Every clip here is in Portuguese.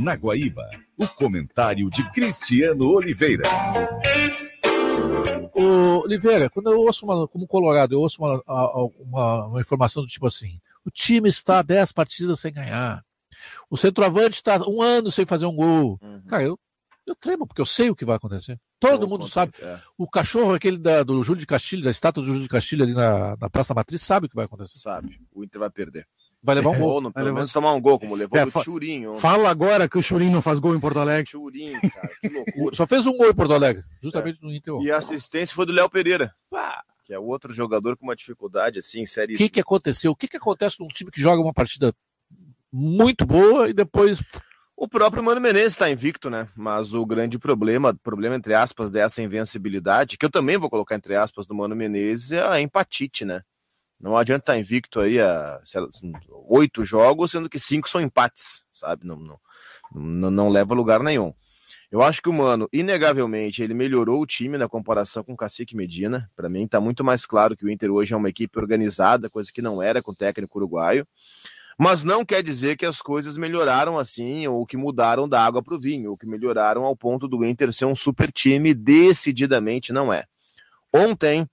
Na Guaíba, o comentário de Cristiano Oliveira. Ô, Oliveira, quando eu ouço uma, como Colorado, eu ouço uma, uma, uma informação do tipo assim: o time está 10 partidas sem ganhar. O centroavante está um ano sem fazer um gol. Uhum. Cara, eu, eu tremo, porque eu sei o que vai acontecer. Todo eu mundo sabe. É. O cachorro aquele da, do Júlio de Castilho, da estátua do Júlio de Castilho ali na, na Praça Matriz, sabe o que vai acontecer. Sabe, o Inter vai perder. Vai levar um gol. Ou, pelo levar... menos tomar um gol, como é, levou é, Churinho. Fala agora que o Churinho não faz gol em Porto Alegre. Churinho, cara, que loucura. Só fez um gol em Porto Alegre, é. justamente é. no Inter. E a assistência foi do Léo Pereira. Pá que é outro jogador com uma dificuldade assim, série. O que, que aconteceu? O que, que acontece num time que joga uma partida muito boa e depois. O próprio Mano Menezes está invicto, né? Mas o grande problema, problema entre aspas, dessa invencibilidade, que eu também vou colocar entre aspas do Mano Menezes, é a empatite, né? Não adianta estar tá invicto aí a oito jogos, sendo que cinco são empates, sabe? Não, não, não, não leva a lugar nenhum. Eu acho que o Mano, inegavelmente, ele melhorou o time na comparação com o Cacique Medina. Para mim, está muito mais claro que o Inter hoje é uma equipe organizada, coisa que não era com o técnico uruguaio. Mas não quer dizer que as coisas melhoraram assim, ou que mudaram da água para o vinho, ou que melhoraram ao ponto do Inter ser um super time, decididamente não é. Ontem,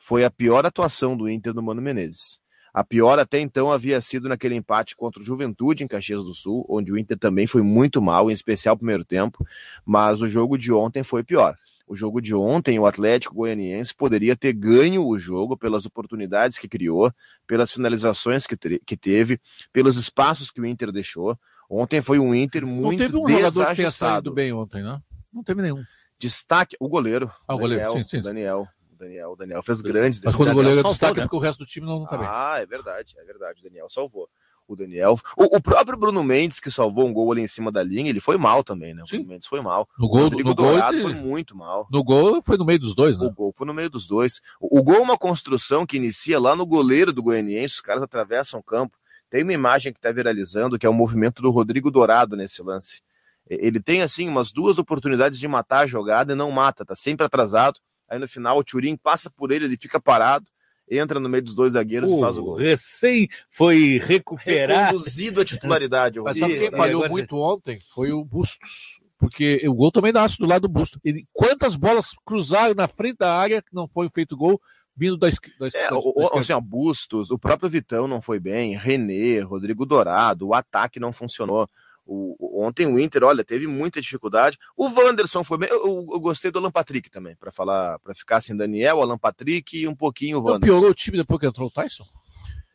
foi a pior atuação do Inter do Mano Menezes. A pior até então havia sido naquele empate contra o Juventude em Caxias do Sul, onde o Inter também foi muito mal, em especial o primeiro tempo, mas o jogo de ontem foi pior. O jogo de ontem, o Atlético Goianiense poderia ter ganho o jogo pelas oportunidades que criou, pelas finalizações que, que teve, pelos espaços que o Inter deixou. Ontem foi um Inter muito desajustado. Não teve um jogador que tenha saído bem ontem, né? Não teve nenhum. Destaque, o goleiro. Ah, o goleiro, Daniel, sim, sim. Daniel Daniel. O Daniel fez grandes. Mas quando o goleiro é salvou, destaca, é né? porque o resto do time não, não tá bem. Ah, é verdade, é verdade. O Daniel salvou. O Daniel. O, o, próprio Bruno Mendes, que salvou um gol ali em cima da linha, ele foi mal também, né? O Sim. Bruno Mendes foi mal. No gol, o Rodrigo no Dourado gol, foi muito mal. No gol foi no meio dos dois, né? O gol foi no meio dos dois. O, o gol é uma construção que inicia lá no goleiro do Goianiense, os caras atravessam o campo. Tem uma imagem que está viralizando, que é o movimento do Rodrigo Dourado nesse lance. Ele tem, assim, umas duas oportunidades de matar a jogada e não mata, tá sempre atrasado. Aí no final o Turim passa por ele, ele fica parado, entra no meio dos dois zagueiros e faz o gol. Recém foi recuperado. Reconduzido a titularidade. Mas sabe quem falhou muito ontem? Foi o Bustos. Porque o gol também nasce do lado do Bustos. Ele, quantas bolas cruzaram na frente da área que não foi feito gol? vindo da, da, é, da, o, da assim, ó, Bustos, o próprio Vitão não foi bem, René, Rodrigo Dourado, o ataque não funcionou. O, ontem o Inter, olha, teve muita dificuldade. O Wanderson foi bem. Eu, eu, gostei do Alan Patrick também, para falar, para ficar sem Daniel, Alan Patrick e um pouquinho o Wanderson. Não piorou o time depois que entrou o Tyson?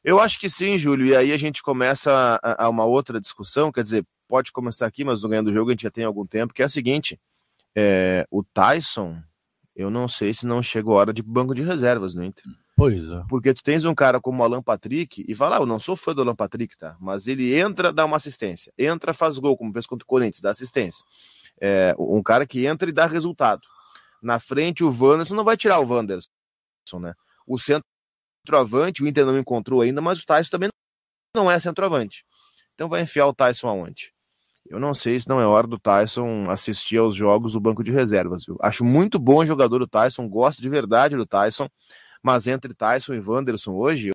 Eu acho que sim, Júlio. E aí a gente começa a, a uma outra discussão. Quer dizer, pode começar aqui, mas no ganho do jogo a gente já tem algum tempo, que é a seguinte: é, o Tyson, eu não sei se não chegou a hora de banco de reservas no Inter. Pois é. Porque tu tens um cara como o Alan Patrick, e fala, ah, eu não sou fã do Alan Patrick, tá? Mas ele entra, dá uma assistência. Entra, faz gol, como fez contra o Corinthians, dá assistência. É, um cara que entra e dá resultado. Na frente, o Wanderson não vai tirar o Wanderson, né? O centroavante, o Inter não encontrou ainda, mas o Tyson também não é centroavante. Então vai enfiar o Tyson aonde? Eu não sei se não é hora do Tyson assistir aos jogos do banco de reservas, viu? Acho muito bom o jogador do Tyson, gosto de verdade do Tyson mas entre Tyson e Wanderson hoje,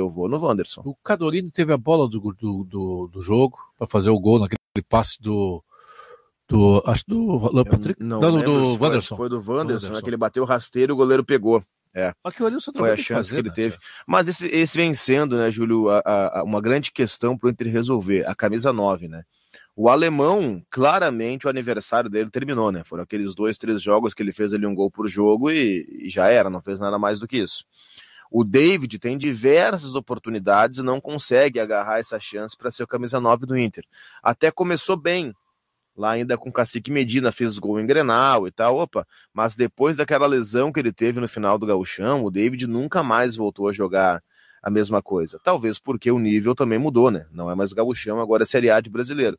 eu vou no Wanderson. O Cadorino teve a bola do, do, do, do jogo para fazer o gol naquele passe do. do acho do Lampatrick. Não, não, não do foi, Wanderson. Foi do Wanderson, Wanderson. Né, que ele bateu o rasteiro e o goleiro pegou. É. Foi a chance fazer, que ele né, teve. Mas esse, esse vem sendo, né, Júlio, a, a, uma grande questão para o Inter resolver, a camisa 9, né? O alemão, claramente, o aniversário dele terminou, né? Foram aqueles dois, três jogos que ele fez ali um gol por jogo e, e já era, não fez nada mais do que isso. O David tem diversas oportunidades e não consegue agarrar essa chance para ser o camisa 9 do Inter. Até começou bem, lá ainda com o Cacique Medina, fez gol em Grenal e tal, opa, mas depois daquela lesão que ele teve no final do gauchão, o David nunca mais voltou a jogar a mesma coisa. Talvez porque o nível também mudou, né? Não é mais gauchão, agora é Série A de brasileiro.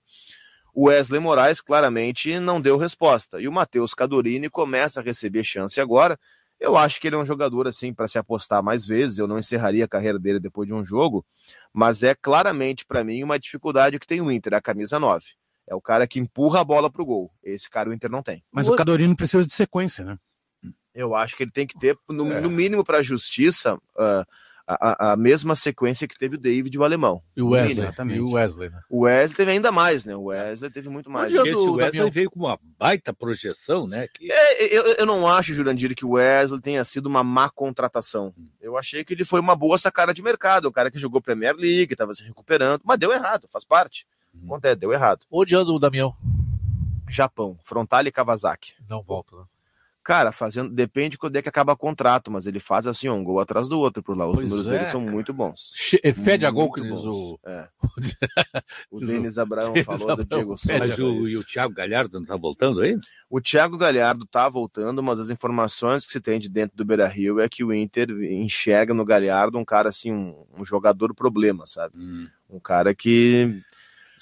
O Wesley Moraes claramente não deu resposta. E o Matheus Cadorini começa a receber chance agora. Eu acho que ele é um jogador assim para se apostar mais vezes. Eu não encerraria a carreira dele depois de um jogo, mas é claramente para mim uma dificuldade que tem o Inter, a camisa 9. É o cara que empurra a bola pro gol. Esse cara o Inter não tem. Mas o, Cadorino precisa de sequência, né? Eu acho que ele tem que ter, no, é. no mínimo para a justiça, uh, a, a, mesma sequência que teve o David e o alemão. E o Wesley. também E o Wesley, né? O Wesley teve ainda mais, né? O Wesley teve muito mais. Porque esse Wesley Damião... veio com uma baita projeção, né? Que... É, eu, eu não acho, Jurandir, que o Wesley tenha sido uma má contratação. Eu achei que ele foi uma boa sacada de mercado. O cara que jogou Premier League, estava se recuperando, mas deu errado, faz parte. Uhum. Acontece, deu errado. Onde anda o Damião? Japão, Frontale e Kawasaki. Não volta, né? Cara, fazendo. Depende quando é que acaba o contrato, mas ele faz assim, um gol atrás do outro por lá. Os pois números é, dele são muito bons. Che eh, fede muito a gol que diz o. É. o Denis Abraão falou do Diego Souza. Mas o, e o Thiago Galhardo não tá voltando aí? O Thiago Galhardo tá voltando, mas as informações que se tem de dentro do Beira Rio é que o Inter enxerga no Galhardo um cara assim, um, um jogador problema, sabe? Hum. Um cara que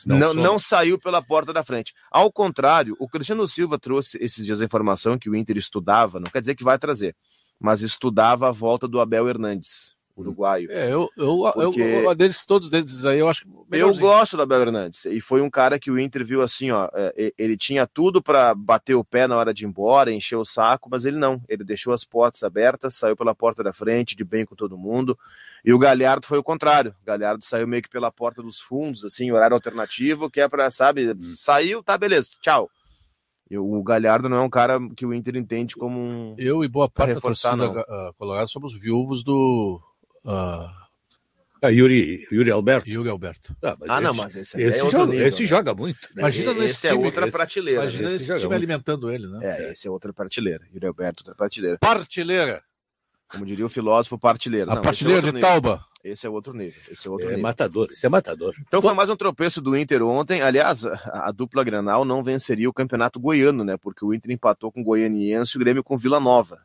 não, não saiu pela porta da frente. Ao contrário, o Cristiano Silva trouxe esses dias a informação que o Inter estudava, não quer dizer que vai trazer, mas estudava a volta do Abel Hernandes uruguaio. É, eu, eu, eu, eu deles, todos deles aí, eu acho Eu gosto do Abel Hernandes. E foi um cara que o Inter viu assim, ó. É, ele tinha tudo para bater o pé na hora de ir embora, encher o saco, mas ele não. Ele deixou as portas abertas, saiu pela porta da frente, de bem com todo mundo. E o Galhardo foi o contrário. O Galhardo saiu meio que pela porta dos fundos, assim, horário alternativo, que é para, sabe, hum. saiu, tá, beleza, tchau. O Galhardo não é um cara que o Inter entende como um. Eu e boa parte reforçar, da torcida ah, colorada somos viúvos do, ah, ah, Yuri, Yuri Alberto. Yuri Alberto. Ah, ah esse, não, mas esse, esse, é joga, nível, esse né? joga, muito. Né? Imagina esse, esse é time, é outra prateleira. Imagina né? esse, time muito. alimentando ele, né? É, esse é outra prateleira. Yuri Alberto, outra prateleira. Partilheira! Como diria o filósofo, partilheira. A não, partilheira é de Tauba. Esse é outro nível. Esse é outro é nível. matador, esse é matador. Então foi mais um tropeço do Inter ontem. Aliás, a, a, dupla Granal não venceria o campeonato goiano, né? Porque o Inter empatou com o Goianiense e o Grêmio com Vila Nova.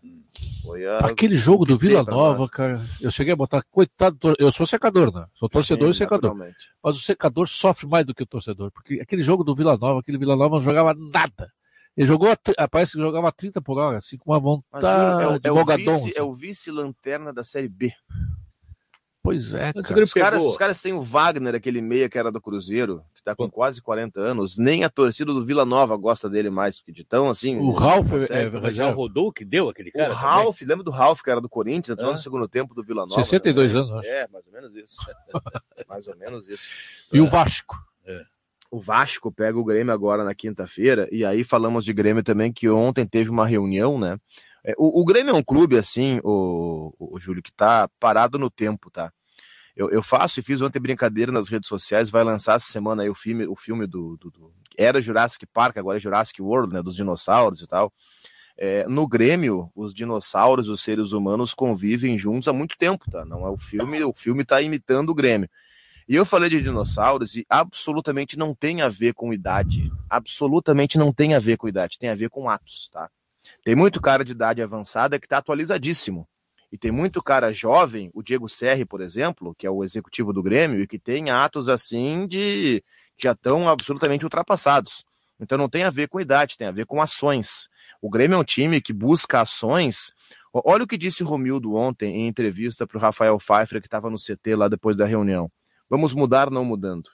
A... Aquele jogo do Vila Nova, cara, eu cheguei a botar, coitado, eu sou secador, né? Sou torcedor Sim, e secador. Mas o secador sofre mais do que o torcedor, porque aquele jogo do Vila Nova, aquele Vila Nova não jogava nada. Ele jogou, ah, parece que jogava 30 por hora, assim, com uma vontade. Mas, é, é, é, o é vice, é o vice-lanterna da Série B. Pois é, cara. Os caras, os caras têm o Wagner, aquele meia que era do Cruzeiro, que tá com quase 40 anos. Nem a torcida do Vila Nova gosta dele mais, porque de tão assim. O Ralf é, é, já é é rodou que deu aquele cara. O Ralf, lembra do Ralf, que era do Corinthians, entrou ah. no é. segundo tempo do Vila Nova. 62 né? anos, acho. É, mais ou menos isso. mais ou menos isso. E é. o Vasco. É o Vasco pega o Grêmio agora na quinta-feira, e aí falamos de Grêmio também, que ontem teve uma reunião, né? É, o, o, Grêmio é um clube, assim, o, o, Júlio, que tá parado no tempo, tá? Eu, eu faço e fiz ontem brincadeira nas redes sociais, vai lançar essa semana aí o filme, o filme do, do, do Era Jurassic Park, agora é Jurassic World, né? Dos dinossauros e tal. É, no Grêmio, os dinossauros, os seres humanos convivem juntos há muito tempo, tá? Não é o filme, o filme tá imitando o Grêmio. E eu falei de dinossauros e absolutamente não tem a ver com idade. Absolutamente não tem a ver com idade, tem a ver com atos, tá? Tem muito cara de idade avançada que está atualizadíssimo. E tem muito cara jovem, o Diego Serri, por exemplo, que é o executivo do Grêmio, e que tem atos assim de já estão absolutamente ultrapassados. Então não tem a ver com idade, tem a ver com ações. O Grêmio é um time que busca ações. Olha o que disse o Romildo ontem em entrevista para o Rafael Pfeiffer, que estava no CT lá depois da reunião. Vamos mudar não mudando.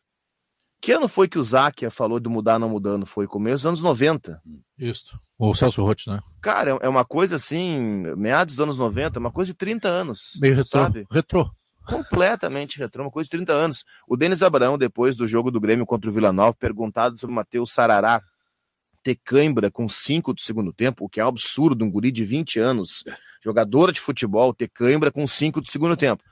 Que ano foi que o Zakia falou de mudar não mudando? Foi começo dos anos 90. Isso. O Celso Roth, né? Cara, é uma coisa assim, meados dos anos 90, uma coisa de 30 anos. Meio retrô. Sabe? Retrô. Completamente retrô, uma coisa de 30 anos. O Denis Abraão, depois do jogo do Grêmio contra o Vila Nova, perguntado sobre o Matheus Sarará ter cãibra com 5 do segundo tempo, o que é um absurdo, um guri de 20 anos, jogador de futebol, ter cãibra com 5 do segundo tempo.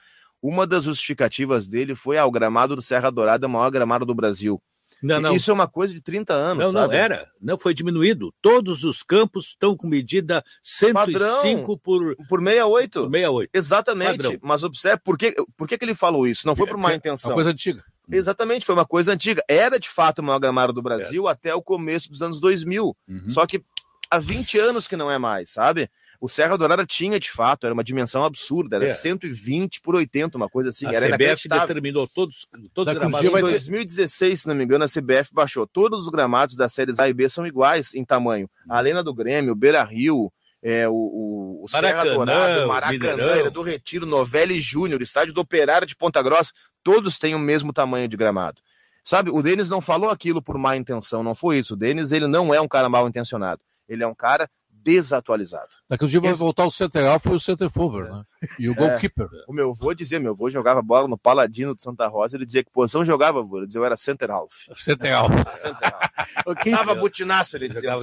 Uma das justificativas dele foi ah, gramado do Serra Dourada é o maior gramado do Brasil. Não, não. Isso é uma coisa de 30 anos, não, sabe? Não, era. Não foi diminuído. Todos os campos estão com medida 105 Padrão, por... Por 68. Por 68. Exatamente. Padrão. Mas observe, por que, por que, que ele falou isso? Não foi por má intenção. É, é uma coisa antiga. Exatamente, foi uma coisa antiga. Era, de fato, o maior gramado do Brasil é. até o começo dos anos 2000. Uhum. Só que há 20 anos que não é mais, sabe? O Serra Dourada tinha, de fato, era uma dimensão absurda, era é. 120 por 80, uma coisa assim. A era CBF determinou todos, todos os gramados. Em 2016, se não me engano, a CBF baixou. Todos os gramados das séries A e B são iguais em tamanho. A uhum. Arena do Grêmio, o Beira Rio, é, o, o, o Maracanã, Serra Dourada, Maracanã, do Retiro, Novelli Júnior, estádio do Operário de Ponta Grossa, todos têm o mesmo tamanho de gramado. Sabe, o Denis não falou aquilo por má intenção, não foi isso. O Denis, ele não é um cara mal intencionado. Ele é um cara desatualizado. Daqui um dia vai voltar o half foi o center forward, é. né? E o goalkeeper. É. O meu avô dizia, meu avô jogava bola no Paladino de Santa Rosa, ele dizia que posição jogava, avô? Ele dizia eu era center half. Center half. Tava butinaço, ele dizia.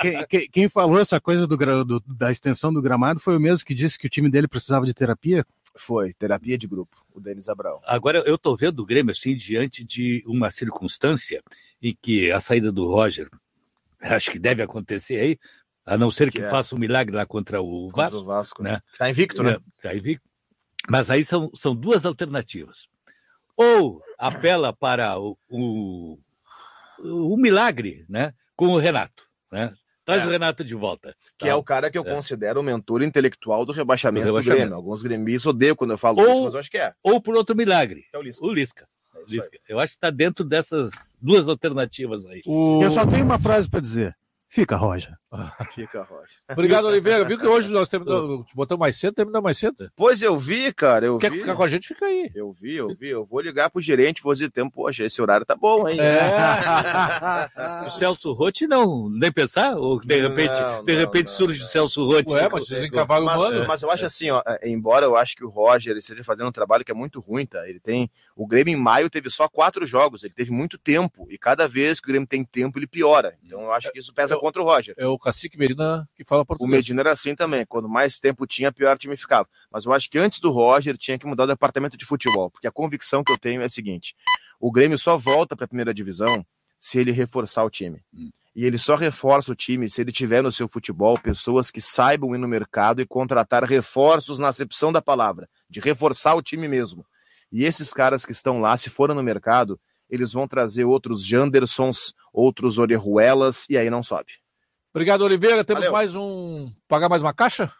Quem, quem, quem, falou essa coisa do, do, da extensão do gramado foi o mesmo que disse que o time dele precisava de terapia? Foi, terapia de grupo, o Denis Abraão. Agora, eu estou vendo o Grêmio, assim, diante de uma circunstância em que a saída do Roger, acho que deve acontecer aí, a não ser que, que é. faça um milagre lá contra o contra Vasco. O Vasco né? Está invicto, né? Está é, invicto. Mas aí são, são duas alternativas. Ou apela para o, o, o milagre né? com o Renato. Né? Traz é. o Renato de volta. Que é tá. é o cara que eu é. considero o mentor intelectual do rebaixamento do, rebaixamento. do Grêmio. Alguns gremistas odeiam quando eu falo ou, isso, mas eu acho que é. Ou por outro milagre. É o Lisca. O Lisca. É Lisca. Eu acho que está dentro dessas duas alternativas aí. O... Eu só tenho uma frase para dizer. Fica, Roger. Fica, Roger. Obrigado, Oliveira. Viu que hoje nós terminamos, te botamos mais cedo, terminamos mais cedo? Pois eu vi, cara. Eu Quer vi. ficar com a gente? Fica aí. Eu vi, eu vi. Eu vou ligar pro gerente, vou dizer tempo, poxa, esse horário tá bom, hein? É. o Celso Rotti não, nem pensar? Ou de repente, não, não, de repente não, surge o Celso Rotti? Ué, mas vocês mas, Mas eu acho assim, ó, é, embora eu acho que o Roger esteja fazendo um trabalho que é muito ruim, tá? Ele tem. O Grêmio em maio teve só quatro jogos, ele teve muito tempo. E cada vez que o Grêmio tem tempo, ele piora. Então eu acho que isso pesa contra o Roger. É o Cacique Medina que fala português. O Medina era assim também. Quando mais tempo tinha, pior time ficava. Mas eu acho que antes do Roger tinha que mudar o departamento de futebol, porque a convicção que eu tenho é a seguinte: o Grêmio só volta para a primeira divisão se ele reforçar o time. Hum. E ele só reforça o time se ele tiver no seu futebol pessoas que saibam ir no mercado e contratar reforços na acepção da palavra, de reforçar o time mesmo. E esses caras que estão lá, se foram no mercado, eles vão trazer outros Jandersons, outros orejuelas, e aí não sobe. Obrigado, Oliveira. Temos Valeu. mais um. Pagar mais uma caixa?